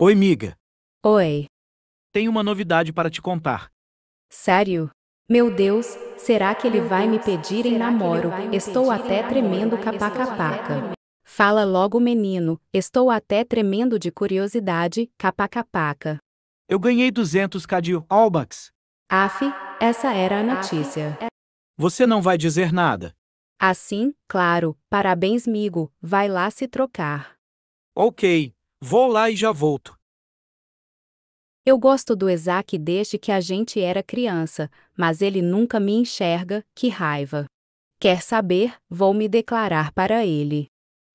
Oi, miga. Oi. Tenho uma novidade para te contar. Sério? Meu Deus, será que ele vai me pedir em namoro? Estou até tremendo capaca-paca. Fala logo, menino. Estou até tremendo de curiosidade, capaca-paca. Eu ganhei 200k de Albax. Af, essa era a notícia. É. Você não vai dizer nada. Assim, claro, parabéns, migo, vai lá se trocar. Ok, Vou lá e já volto. Eu gosto do Isaac desde que a gente era criança, mas ele nunca me enxerga, que raiva. Quer saber? Vou me declarar para ele.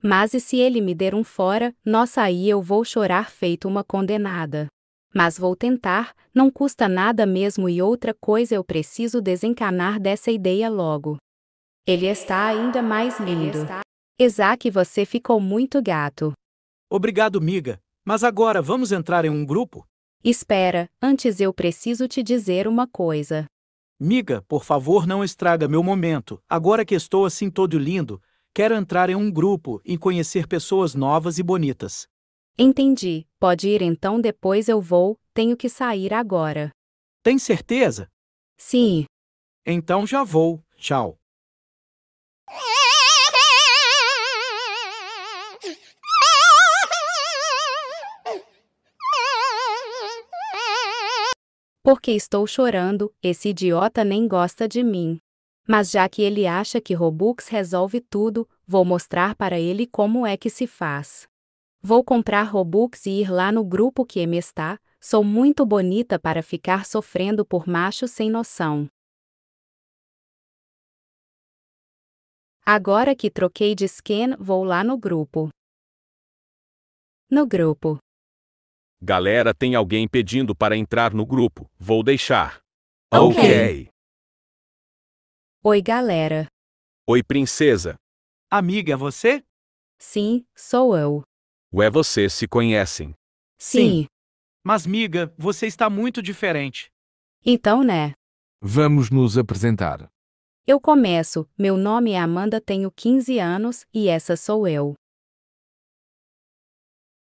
Mas e se ele me der um fora, nossa aí eu vou chorar feito uma condenada. Mas vou tentar, não custa nada mesmo e outra coisa eu preciso desencanar dessa ideia logo. Ele está ainda mais lindo. Isaac, você ficou muito gato. Obrigado, miga, mas agora vamos entrar em um grupo? Espera, antes eu preciso te dizer uma coisa. Miga, por favor, não estraga meu momento. Agora que estou assim todo lindo, quero entrar em um grupo e conhecer pessoas novas e bonitas. Entendi. Pode ir então, depois eu vou. Tenho que sair agora. Tem certeza? Sim. Então já vou. Tchau. Porque estou chorando, esse idiota nem gosta de mim. Mas já que ele acha que Robux resolve tudo, vou mostrar para ele como é que se faz. Vou comprar Robux e ir lá no grupo que me está, sou muito bonita para ficar sofrendo por machos sem noção. Agora que troquei de skin, vou lá no grupo. No grupo. Galera, tem alguém pedindo para entrar no grupo. Vou deixar. Ok. okay. Oi, galera. Oi, princesa. Amiga, você? Sim, sou eu. Ué, vocês se conhecem? Sim. Sim. Mas, miga, você está muito diferente. Então, né? Vamos nos apresentar. Eu começo. Meu nome é Amanda, tenho 15 anos e essa sou eu.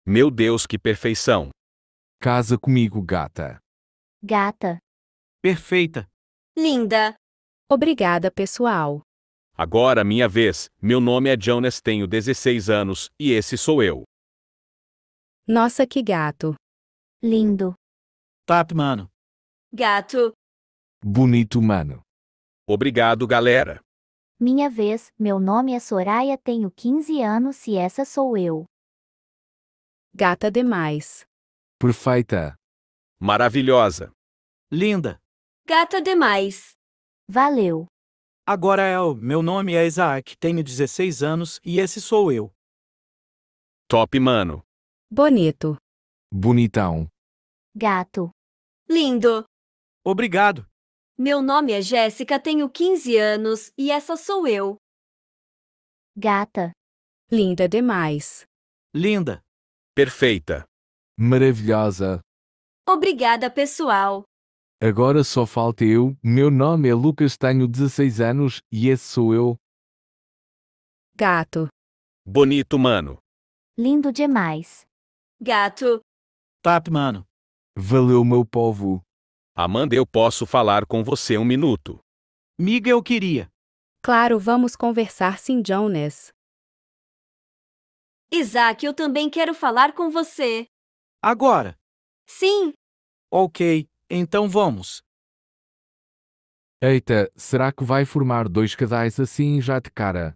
Meu Deus, que perfeição! Casa comigo, gata. Gata. Perfeita. Linda. Obrigada, pessoal. Agora minha vez. Meu nome é Jonas, tenho 16 anos e esse sou eu. Nossa, que gato. Lindo. Tap, mano. Gato. Bonito, mano. Obrigado, galera. Minha vez, meu nome é Soraya, tenho 15 anos e essa sou eu. Gata demais. Perfeita. Maravilhosa. Linda. Gata demais. Valeu. Agora é o meu nome é Isaac, tenho 16 anos e esse sou eu. Top, mano. Bonito. Bonitão. Gato. Lindo. Obrigado. Meu nome é Jéssica, tenho 15 anos e essa sou eu. Gata. Linda demais. Linda. Perfeita. Maravilhosa. Obrigada, pessoal. Agora só falta eu. Meu nome é Lucas, tenho 16 anos e esse sou eu. Gato. Bonito, mano. Lindo demais. Gato. Tap, mano. Valeu, meu povo. Amanda, eu posso falar com você um minuto. Miga, eu queria. Claro, vamos conversar sim, Jones. Isaac, eu também quero falar com você. Agora. Sim. Ok, então vamos. Eita, será que vai formar dois casais assim já de cara?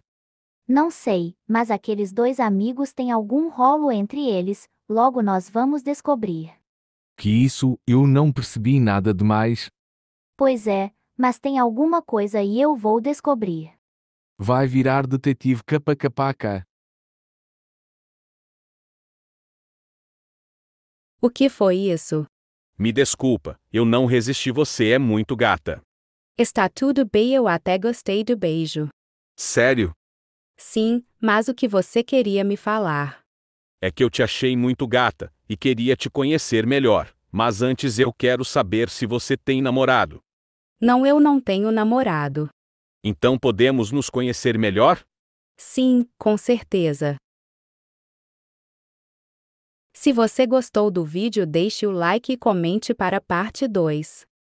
Não sei, mas aqueles dois amigos têm algum rolo entre eles, logo nós vamos descobrir. Que isso, eu não percebi nada demais. Pois é, mas tem alguma coisa e eu vou descobrir. Vai virar detetive capa capaca. O que foi isso? Me desculpa, eu não resisti, você é muito gata. Está tudo bem, eu até gostei do beijo. Sério? Sim, mas o que você queria me falar? É que eu te achei muito gata e queria te conhecer melhor, mas antes eu quero saber se você tem namorado. Não, eu não tenho namorado. Então podemos nos conhecer melhor? Sim, com certeza. Se você gostou do vídeo deixe o like e comente para parte 2.